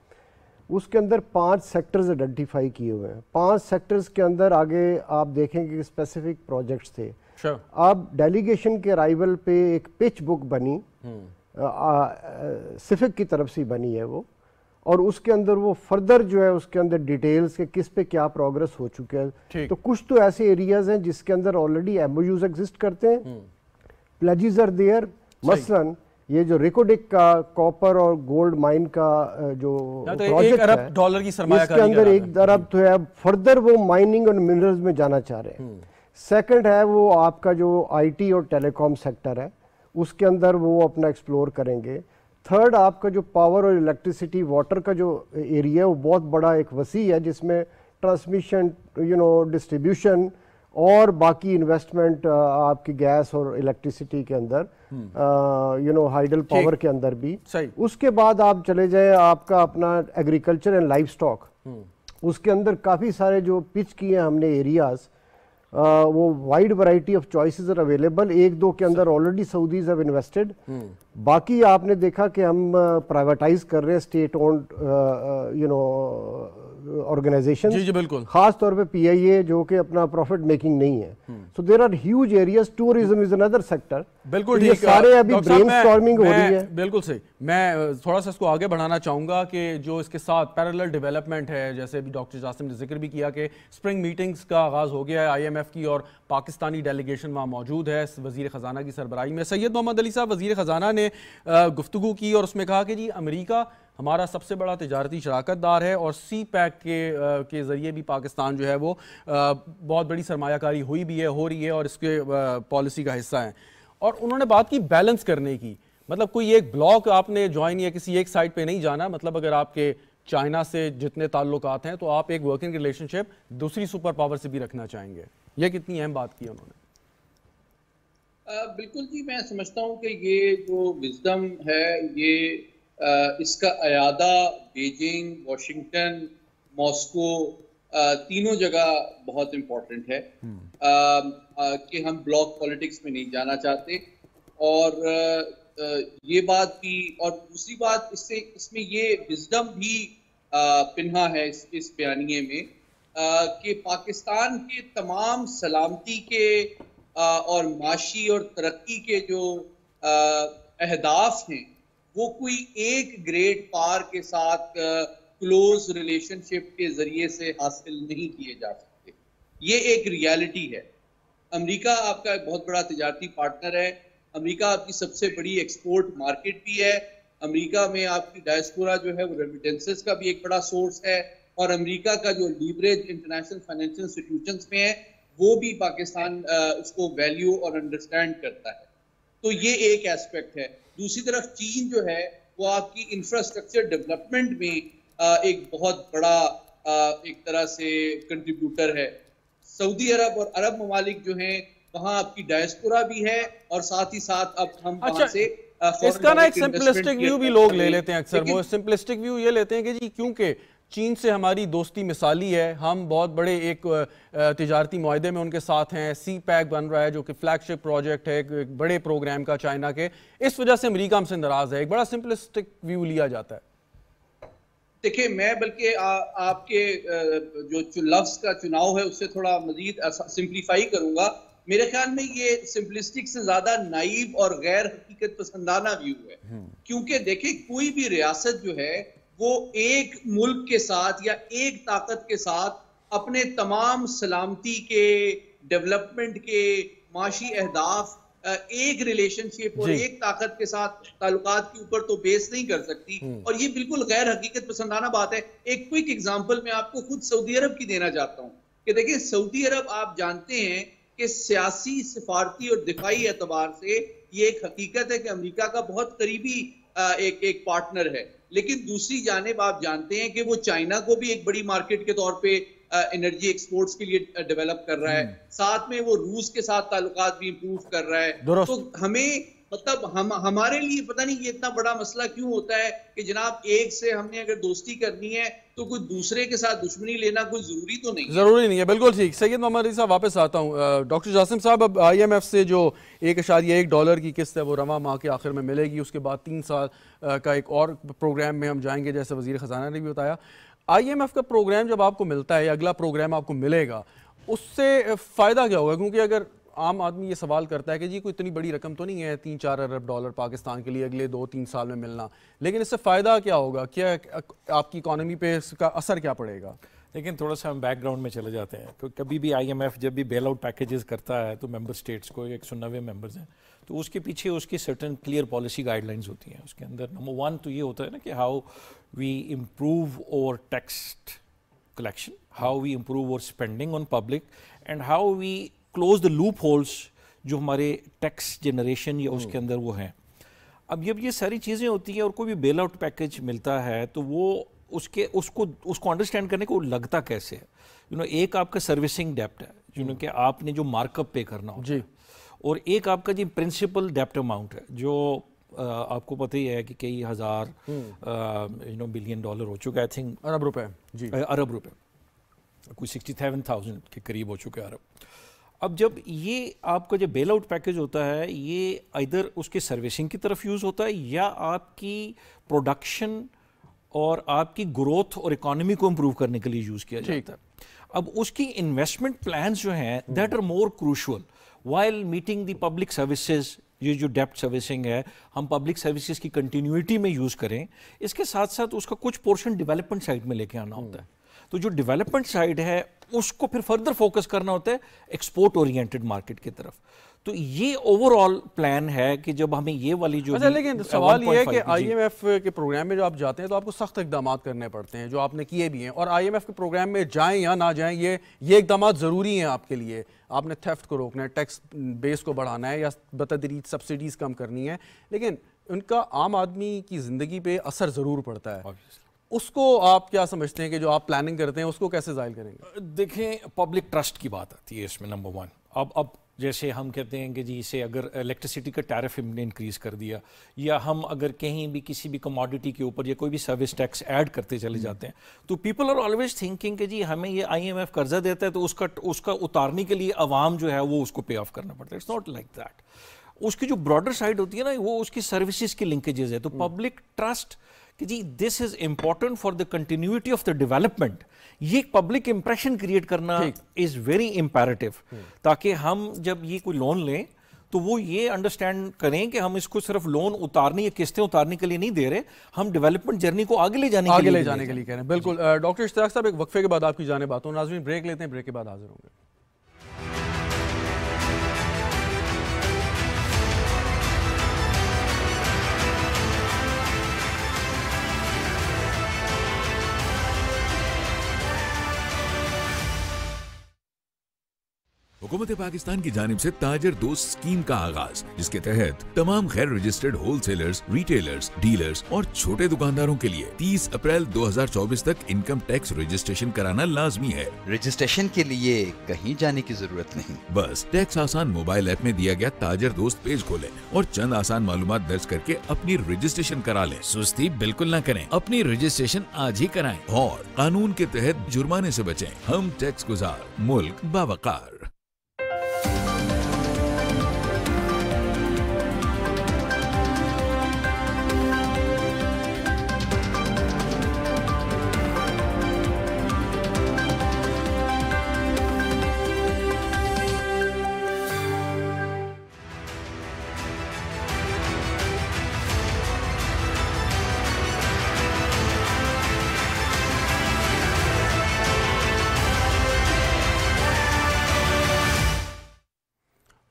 उसके अंदर पांच सेक्टर्स आइडेंटिफाई किए हुए हैं पांच सेक्टर्स के अंदर आगे आप देखेंगे कि स्पेसिफिक प्रोजेक्ट्स थे sure. अब डेलीगेशन के अराइवल पे एक पिच बुक बनी सिफिक हम्म। की तरफ से बनी है वो और उसके अंदर वो फर्दर जो है उसके अंदर डिटेल्स के किस पे क्या प्रोग्रेस हो चुके हैं तो कुछ तो ऐसे एरियाज हैं जिसके अंदर ऑलरेडी एम एग्जिस्ट करते हैं प्लेजिज आर देयर मसलन ये जो रिकोडिक का कॉपर और गोल्ड माइन का जो प्रोजेक्ट हाँ, तो है डॉलर की इसके अंदर एक अरब तो है फर्दर वो माइनिंग और मिनरल्स में जाना चाह रहे हैं सेकंड हम्म। है वो आपका जो आईटी और टेलीकॉम सेक्टर है उसके अंदर वो अपना एक्सप्लोर करेंगे थर्ड आपका जो पावर और इलेक्ट्रिसिटी वाटर का जो एरिया है वो बहुत बड़ा एक वसी है जिसमें ट्रांसमिशन यू नो डिस्ट्रीब्यूशन और बाकी इन्वेस्टमेंट आपकी गैस और इलेक्ट्रिसिटी के अंदर यू नो हाइडल पावर के अंदर भी सही उसके बाद आप चले जाए आपका अपना एग्रीकल्चर एंड लाइफ स्टॉक उसके अंदर काफ़ी सारे जो पिच किए हैं हमने एरियाज़ वो wide variety of choices are available एक दो के अंदर ऑलरेडी सऊदीज हैव इन्वेस्टेड बाकी आपने देखा कि हम प्राइवेटाइज कर रहे हैं state owned you know organisation जी जी बिल्कुल खास तौर पे पीआईए जो कि अपना प्रॉफिट मेकिंग नहीं है so there are huge areas tourism is another sector बिल्कुल तो ये सारे अभी ब्रेनस्टॉर्मिंग हो रही है बिल्कुल सही मैं थोड़ा सा इसको आगे बढ़ाना चाहूँगा कि जो इसके साथ पैरल डेवलपमेंट है जैसे अभी डॉक्टर जासिम ने जिक्र भी किया कि स्प्रिंग मीटिंग्स का आगाज़ हो गया है आईएमएफ की और पाकिस्तानी डेलीगेशन वहाँ मौजूद है वजीर ख़जाना की सरबराही में सैयद मोहम्मद अली साहब वजीर ख़जाना ने गुफ्तु की और उसमें कहा कि जी अमरीका हमारा सबसे बड़ा तजारती शराकत दार है और सी पैक के आ, के ज़रिए भी पाकिस्तान जो है वो आ, बहुत बड़ी सरमाकारी हुई भी है हो रही है और इसके पॉलिसी का हिस्सा है और उन्होंने बात की बैलेंस करने की मतलब कोई एक ब्लॉक आपने ज्वाइन या किसी एक साइड पे नहीं जाना मतलब अगर आपके चाइना से जितने ताल्लुक हैं तो आप एक वर्किंग रिलेशनशिप दूसरी सुपर पावर से भी रखना चाहेंगे ये कितनी अहम बात की उन्होंने बिल्कुल जी मैं समझता हूँ कि ये जो विजडम है ये आ, इसका अयादा बीजिंग वाशिंगटन मॉस्को तीनों जगह बहुत इम्पोर्टेंट है आ, हम्म। कि हम ब्लॉक पॉलिटिक्स में नहीं जाना चाहते और ये बात भी और दूसरी बात इससे इसमें ये विजडम भी पिन्हा है इस, इस बयानिए में कि पाकिस्तान के तमाम सलामती के और माशी और तरक्की के जो अहदाफ हैं वो कोई एक ग्रेट पार के साथ क्लोज रिलेशनशिप के जरिए से हासिल नहीं किए जा सकते ये एक रियलिटी है अमेरिका आपका एक बहुत बड़ा तजारती पार्टनर है अमेरिका आपकी सबसे बड़ी एक्सपोर्ट मार्केट भी है अमेरिका में आपकी डायस्पोरा जो है वो रेमिटेंसेस का भी एक बड़ा सोर्स है और अमेरिका का जो लीवरेज इंटरनेशनल फाइनेंशियल इंस्टीट्यूशंस में है वो भी पाकिस्तान उसको वैल्यू और अंडरस्टैंड करता है तो ये एक एस्पेक्ट है दूसरी तरफ चीन जो है वो आपकी इंफ्रास्ट्रक्चर डेवलपमेंट में एक बहुत बड़ा एक तरह से कंट्रीब्यूटर है सऊदी अरब और अरब ममालिक जो हैं वहां आपकी डायस्पोरा भी है और साथ ही साथ अब हम अच्छा, से uh, इसका ना एक सिंपलिस्टिक व्यू भी लोग ले लेते हैं अक्सर वो सिंपलिस्टिक व्यू ये लेते हैं कि जी क्योंकि चीन से हमारी दोस्ती मिसाली है हम बहुत बड़े एक uh, uh, तजारती माहे में उनके साथ हैं सी पैक बन रहा है जो कि फ्लैगशिप प्रोजेक्ट है एक बड़े प्रोग्राम का चाइना के इस वजह से अमरीका हमसे नाराज है एक बड़ा सिंपलिस्टिक व्यू लिया जाता है देखिए मैं बल्कि आपके जो लफ्ज़ का चुनाव है उससे थोड़ा मजीद सिंप्लीफाई करूंगा मेरे ख्याल में ये सिंपलिस्टिक से ज्यादा नाइब और गैर हकीकत पसंदाना व्यू है हम्म। क्योंकि देखिए कोई भी रियासत जो है वो एक मुल्क के साथ या एक ताकत के साथ अपने तमाम सलामती के डेवलपमेंट के माशी अहदाफ एक रिलेशनशिप और एक ताकत के साथ ताल्लुकात के ऊपर तो बेस नहीं कर सकती हम्म। और ये बिल्कुल गैर हकीकत पसंदाना बात है एक क्विक एग्जांपल मैं आपको खुद सऊदी अरब की देना चाहता हूँ कि देखिए सऊदी अरब आप जानते हैं कि सियासी सिफारती और दिफाई एतबार से ये एक हकीकत है कि अमरीका का बहुत करीबी एक एक पार्टनर है लेकिन दूसरी जानब आप जानते हैं कि वो चाइना को भी एक बड़ी मार्केट के तौर पे एनर्जी एक्सपोर्ट्स के लिए डेवलप कर रहा है हम्म। साथ में वो रूस के साथ ताल्लुकात भी इम्प्रूव कर रहा है तो हमें मतलब हम हमारे लिए पता नहीं ये इतना बड़ा मसला क्यों होता है कि जनाब एक से हमने अगर दोस्ती करनी है तो कोई दूसरे के साथ दुश्मनी लेना कोई जरूरी तो नहीं जरूरी नहीं है बिल्कुल ठीक सैयद मोहम्मद अली साहब वापस आता हूँ डॉक्टर जासिम साहब अब आईएमएफ से जो एक अशारिया एक डॉलर की किस्त है वो रवा माह के आखिर में मिलेगी उसके बाद तीन साल का एक और प्रोग्राम में हम जाएंगे जैसे वजीर खजाना ने भी बताया आईएमएफ का प्रोग्राम जब आपको मिलता है अगला प्रोग्राम आपको मिलेगा उससे फ़ायदा क्या होगा क्योंकि अगर आम आदमी ये सवाल करता है कि जी कोई इतनी बड़ी रकम तो नहीं है तीन चार अरब डॉलर पाकिस्तान के लिए अगले दो तीन साल में मिलना लेकिन इससे फ़ायदा क्या होगा क्या आपकी इकानमी पे इसका असर क्या पड़ेगा लेकिन थोड़ा सा हम बैकग्राउंड में चले जाते हैं तो कभी भी आईएमएफ जब भी बेल आउट पैकेजेस करता है तो मेंबर स्टेट्स को एक सौ नबे मेम्बर्स हैं तो उसके पीछे उसकी सर्टन क्लियर पॉलिसी गाइडलाइंस होती हैं उसके अंदर नंबर वन तो ये होता है ना कि हाउ वी इम्प्रूव और tax collection how we improve over spending on public and how we close the loopholes जो हमारे टैक्स जनरेशन या उसके hmm. अंदर वो हैं अब जब ये सारी चीज़ें होती हैं और कोई भी बेल आउट पैकेज मिलता है तो वो उसके उसको उसको अंडरस्टैंड करने को लगता कैसे है यू नो एक आपका सर्विसिंग डेप्ट है यू नो hmm. कि आपने जो मार्कअप पे करना हो जी और एक आपका जी प्रिंसिपल डेप्ट अमाउंट है जो आ, आपको पता ही है कि कई हज़ार यू नो बिलियन डॉलर हो चुका है आई थिंक अरब रुपए जी अरब रुपए कोई सिक्सटी सेवन थाउजेंड के करीब हो चुके हैं अरब अब जब ये आपका जो बेल आउट पैकेज होता है ये इधर उसके सर्विसिंग की तरफ यूज़ होता है या आपकी प्रोडक्शन और आपकी ग्रोथ और इकोनॉमी को इम्प्रूव करने के लिए यूज़ किया जाता है अब उसकी इन्वेस्टमेंट प्लान जो हैं that are more crucial while meeting the public services ये जो डेप्ट सर्विसिंग है हम पब्लिक सर्विसेज की कंटिन्यूटी में यूज़ करें इसके साथ साथ उसका कुछ पोर्शन डेवलपमेंट साइड में लेके आना होता है तो जो डेवलपमेंट साइड है उसको फिर फर्दर फोकस करना होता है एक्सपोर्ट ओरिएंटेड मार्केट की तरफ तो ये ओवरऑल प्लान है कि जब हमें ये वाली जो अच्छा लेकिन सवाल ये है कि आईएमएफ के प्रोग्राम में जो आप जाते हैं तो आपको सख्त इकदाम करने पड़ते हैं जो आपने किए भी हैं और आईएमएफ के प्रोग्राम में जाएं या ना जाएं ये ये इकदाम ज़रूरी हैं आपके लिए आपने थेफ्ट को रोकना है टैक्स बेस को बढ़ाना है या बतदरीज सब्सिडीज़ कम करनी है लेकिन उनका आम आदमी की ज़िंदगी पे असर ज़रूर पड़ता है उसको आप क्या समझते हैं कि जो आप प्लानिंग करते हैं उसको कैसे जाहिर करेंगे देखें पब्लिक ट्रस्ट की बात आती है इसमें नंबर वन अब अब जैसे हम कहते हैं कि जी इसे अगर इलेक्ट्रिसिटी का टैरिफ हमने इंक्रीज़ कर दिया या हम अगर कहीं भी किसी भी कमोडिटी के ऊपर या कोई भी सर्विस टैक्स ऐड करते चले जाते हैं तो पीपल आर ऑलवेज थिंकिंग कि जी हमें ये आईएमएफ कर्जा देता है तो उसका उसका उतारने के लिए आवाम जो है वो उसको पे ऑफ करना पड़ता है इट्स नॉट लाइक दैट उसकी जो ब्रॉडर साइड होती है ना वो उसकी सर्विसेज की लिंकेजेस है तो पब्लिक हम्म। ट्रस्ट कि जी this is important for the continuity of the development ये पब्लिक इंप्रेशन क्रिएट करना इज वेरी इंपेरेटिव ताकि हम जब ये कोई लोन लें तो वो ये अंडरस्टैंड करें कि हम इसको सिर्फ लोन उतारने या किस्तें उतारने के लिए नहीं दे रहे हम डेवलपमेंट जर्नी को आगे ले जाने आगे के लिए ले जाने के लिए कह रहे हैं बिल्कुल डॉक्टर इश्तराक साहब एक वक्फे के बाद आपकी जाने हो नाजरीन ब्रेक लेते हैं ब्रेक के बाद हाजिर होंगे हुकूमत पाकिस्तान की जानब ऐसी ताजर दोस्त स्कीम का आगाज जिसके तहत तमाम गैर रजिस्टर्ड होलसेलर्स रिटेलर्स डीलर्स और छोटे दुकानदारों के लिए 30 अप्रैल 2024 तक इनकम टैक्स रजिस्ट्रेशन कराना लाजमी है रजिस्ट्रेशन के लिए कहीं जाने की जरूरत नहीं बस टैक्स आसान मोबाइल ऐप में दिया गया ताजर दोस्त पेज खोले और चंद आसान मालूम दर्ज करके अपनी रजिस्ट्रेशन करा ले सुस्ती बिल्कुल न करें अपनी रजिस्ट्रेशन आज ही कराए और कानून के तहत जुर्माने ऐसी बचे हम टैक्स गुजार मुल्क बावकार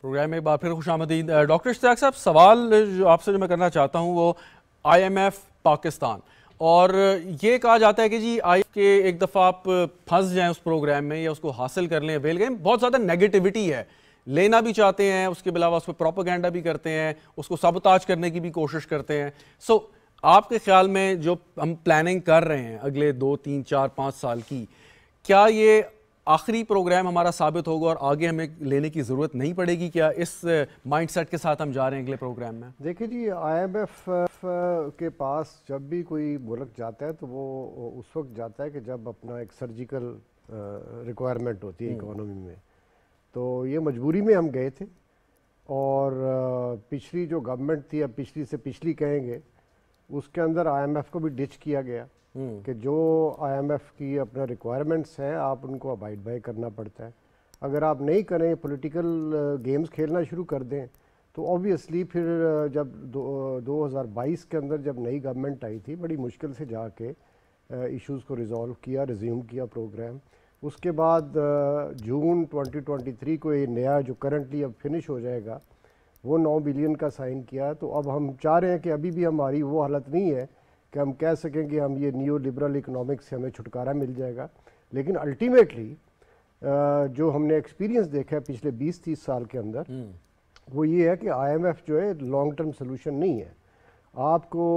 प्रोग्राम में एक बार फिर खुश आमदीन डॉक्टर इश्ताक साहब सवाल जो आपसे जो मैं करना चाहता हूँ वो आईएमएफ पाकिस्तान और ये कहा जाता है कि जी आई के एक दफ़ा आप फंस जाएं उस प्रोग्राम में या उसको हासिल कर लें अवेल गए बहुत ज़्यादा नेगेटिविटी है लेना भी चाहते हैं उसके अलावा उस पर प्रोपागेंडा भी करते हैं उसको सबताज करने की भी कोशिश करते हैं सो आपके ख्याल में जो हम प्लानिंग कर रहे हैं अगले दो तीन चार पाँच साल की क्या ये आखिरी प्रोग्राम हमारा साबित होगा और आगे हमें लेने की ज़रूरत नहीं पड़ेगी क्या इस माइंडसेट के साथ हम जा रहे हैं अगले प्रोग्राम में देखिए जी आईएमएफ के पास जब भी कोई मुल्क जाता है तो वो उस वक्त जाता है कि जब अपना एक सर्जिकल रिक्वायरमेंट होती है इकोनॉमी हम्म। में तो ये मजबूरी में हम गए थे और पिछली जो गवर्नमेंट थी अब पिछली से पिछली कहेंगे उसके अंदर आई को भी डिच किया गया हम्म। कि जो आईएमएफ की अपना रिक्वायरमेंट्स हैं आप उनको अबाइड बाई करना पड़ता है अगर आप नहीं करें पॉलिटिकल गेम्स खेलना शुरू कर दें तो ऑब्वियसली फिर जब दो, दो हज़ार बाईस के अंदर जब नई गवर्नमेंट आई थी बड़ी मुश्किल से जाके इश्यूज़ को रिज़ॉल्व किया रिज्यूम किया प्रोग्राम उसके बाद जून 2023 को ये नया जो करंटली अब फिनिश हो जाएगा वो नौ बिलियन का साइन किया तो अब हम चाह रहे हैं कि अभी भी हमारी वो हालत नहीं है कि हम कह सकें कि हम ये न्यू लिबरल इकनॉमिक से हमें छुटकारा मिल जाएगा लेकिन अल्टीमेटली जो हमने एक्सपीरियंस देखा है पिछले 20-30 साल के अंदर हम्म। वो ये है कि आईएमएफ जो है लॉन्ग टर्म सोल्यूशन नहीं है आपको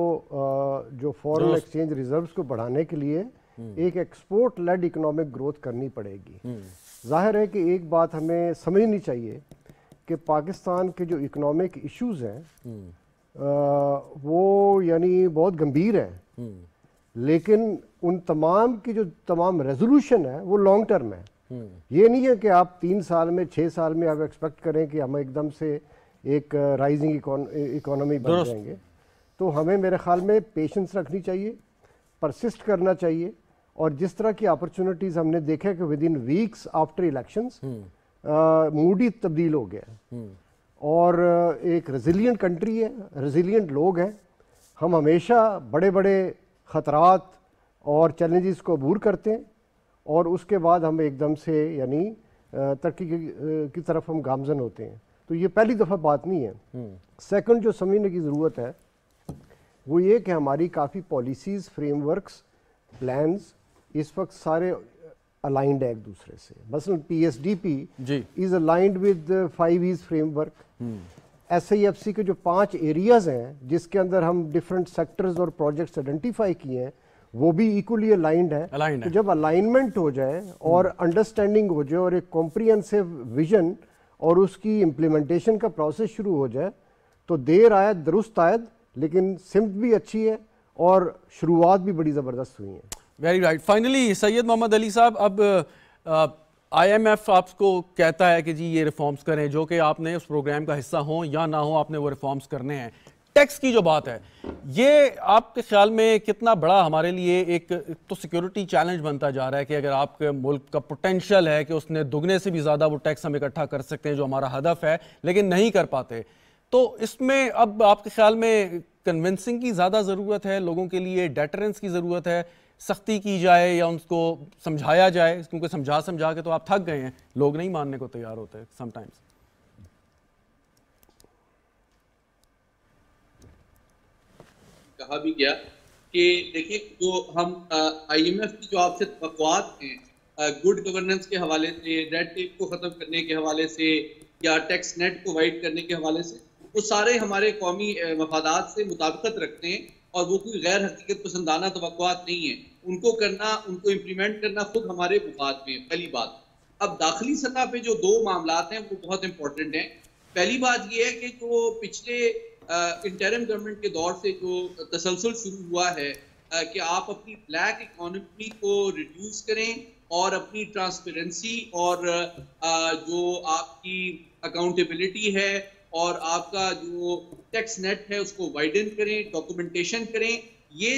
जो फॉरेन एक्सचेंज रिजर्व्स को बढ़ाने के लिए हम्म। एक एक्सपोर्ट लेड इकोनॉमिक ग्रोथ करनी पड़ेगी हम्म। जाहिर है कि एक बात हमें समझनी चाहिए कि पाकिस्तान के जो इकोनॉमिक इश्यूज हैं वो यानी बहुत गंभीर है हम्म। लेकिन उन तमाम की जो तमाम रेजोल्यूशन है वो लॉन्ग टर्म है हम्म। ये नहीं है कि आप तीन साल में छः साल में आप एक्सपेक्ट करें कि हम एकदम से एक राइजिंग इकोनॉमी बन जाएंगे तो हमें मेरे ख्याल में पेशेंस रखनी चाहिए परसिस्ट करना चाहिए और जिस तरह की अपॉर्चुनिटीज़ हमने देखा कि within weeks after elections ही तब्दील हो गया हम्म। और एक रेजिलिएंट कंट्री है रेजिलिएंट लोग हैं हम हमेशा बड़े बड़े ख़तरात और चैलेंजेस को अबूर करते हैं और उसके बाद हम एकदम से यानी तरक्की की तरफ हम गामजन होते हैं तो ये पहली दफ़ा बात नहीं है सेकंड हम्म। जो समझने की ज़रूरत है वो ये कि हमारी काफ़ी पॉलिसीज़ फ्रेमवर्क्स प्लान्स इस वक्त सारे अलाइंड है एक दूसरे से मसल P S D P is aligned with five Es framework S I F C के जो पांच एरियाज हैं जिसके अंदर हम डिफरेंट सेक्टर्स और प्रोजेक्ट्स आइडेंटिफाई किए हैं वो भी इक्वली अलाइंड है, Aligned तो जब अलाइनमेंट हो जाए और अंडरस्टैंडिंग हम्म। हो जाए और एक कॉम्प्रीहेंसिव विजन और उसकी इम्प्लीमेंटेशन का प्रोसेस शुरू हो जाए तो देर आयद दुरुस्त आयद लेकिन सिमत भी अच्छी है और शुरुआत भी बड़ी ज़बरदस्त हुई है very right finally Syed Mohammad Ali साहब अब आईएमएफ आपको कहता है कि जी ये रिफॉर्म्स करें जो कि आपने उस प्रोग्राम का हिस्सा हो या ना हो आपने वो रिफॉर्म्स करने हैं टैक्स की जो बात है ये आपके ख्याल में कितना बड़ा हमारे लिए एक तो सिक्योरिटी चैलेंज बनता जा रहा है कि अगर आपके मुल्क का पोटेंशियल है कि उसने दुगने से भी ज़्यादा वो टैक्स हम इकट्ठा कर सकते हैं जो हमारा हदफ है लेकिन नहीं कर पाते तो इसमें अब आपके ख्याल में कन्विंसिंग की ज़्यादा ज़रूरत है लोगों के लिए डेटरेंस की ज़रूरत है सख्ती की जाए या उनको समझाया जाए क्योंकि समझा समझा के तो आप थक गए हैं लोग नहीं मानने को तैयार होते समटाइम्स कहा भी गया कि देखिए जो हम आईएमएफ की जो आपसे हैं गुड गवर्नेंस के हवाले से रेड टेप को ख़त्म करने के हवाले से या टैक्स नेट को वाइड करने के हवाले से वो सारे हमारे कौमी मफादात से मुताबिकत रखते हैं और वो कोई गैर हकीकत पसंदाना तो नहीं है उनको करना उनको इम्प्लीमेंट करना खुद हमारे मुफाद में पहली बात अब दाखिली सतह पे जो दो मामला हैं वो बहुत इंपॉर्टेंट हैं पहली बात ये है कि जो पिछले इंटरम गवर्नमेंट के दौर से जो तसलसल शुरू हुआ है आ, कि आप अपनी ब्लैक इकोनॉमी को रिड्यूस करें और अपनी ट्रांसपेरेंसी और आ, जो आपकी अकाउंटेबिलिटी है और आपका जो टैक्स नेट है उसको वाइडन करें डॉक्यूमेंटेशन करें ये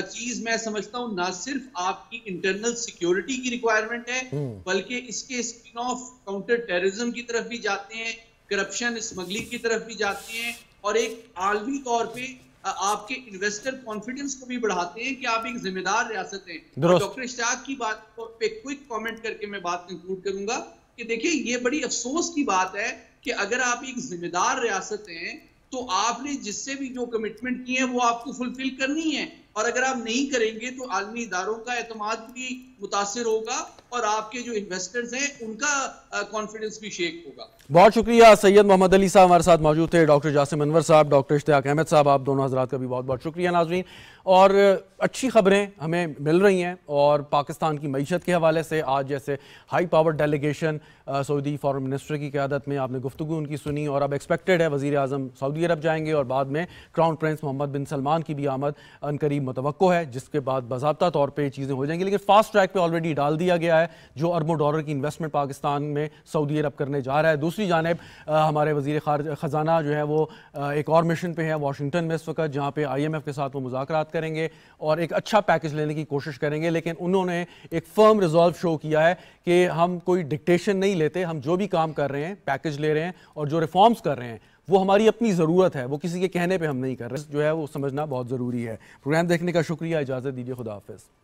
चीज मैं समझता हूँ ना सिर्फ आपकी इंटरनल सिक्योरिटी की रिक्वायरमेंट है हम्म। बल्कि इसके स्पिन ऑफ काउंटर टेररिज्म की तरफ भी जाते हैं करप्शन स्मगलिंग की तरफ भी जाते हैं और एक आलमी तौर पे आपके इन्वेस्टर कॉन्फिडेंस को भी बढ़ाते हैं कि आप एक जिम्मेदार रियासत हैं डॉक्टर शाह की बात पे क्विक कॉमेंट करके मैं बात कंक्लूड करूंगा कि देखिए ये बड़ी अफसोस की बात है कि अगर आप एक जिम्मेदार रियासत हैं तो आपने जिससे भी जो कमिटमेंट की है वो आपको फुलफिल करनी है और अगर आप नहीं करेंगे तो आलमी इदारों का अतमाद भी मुतासर होगा और आपके जो इन्वेस्टर्स हैं उनका कॉन्फिडेंस भी शेक होगा बहुत शुक्रिया सैयद मोहम्मद अली साहब हमारे साथ मौजूद थे डॉक्टर जासिम अनवर साहब डॉक्टर इश्तियाक अहमद साहब आप दोनों हजरात का भी बहुत बहुत शुक्रिया नाजरीन और अच्छी खबरें हमें मिल रही हैं और पाकिस्तान की मीशत के हवाले से आज जैसे high power delegation Saudi foreign minister की क्यादत में आपने गुफ्तु उनकी सुनी और अब एक्सपेक्टेड है वज़ी अजम सऊदी अरब जाएंगे और बाद में crown prince Mohammed bin Salman की भी आमद अनकरीब मतवक़ है जिसके बाद बाबा तौर पर चीज़ें हो जाएंगी लेकिन फास्ट ट्रैक पर ऑलरेडी डाल दिया गया है जो अरबों डॉलर की इन्वेस्टमेंट पाकिस्तान में सऊदी अरब करने जा रहा है दूसरी जानब हमारे वज़ी ख़जाना जो है वो एक और मिशन पर है वाशिंगटन में इस वक्त जहाँ पर आई एम एफ़ के साथ वो मुजाक करेंगे और एक अच्छा पैकेज लेने की कोशिश करेंगे लेकिन उन्होंने एक फर्म रिजॉल्व शो किया है कि हम कोई डिक्टेशन नहीं लेते हम जो भी काम कर रहे हैं पैकेज ले रहे हैं और जो रिफॉर्म्स कर रहे हैं वो हमारी अपनी ज़रूरत है वो किसी के कहने पर हम नहीं कर रहे जो है वो समझना बहुत ज़रूरी है प्रोग्राम देखने का शुक्रिया इजाज़त दीजिए खुदा हाफिज़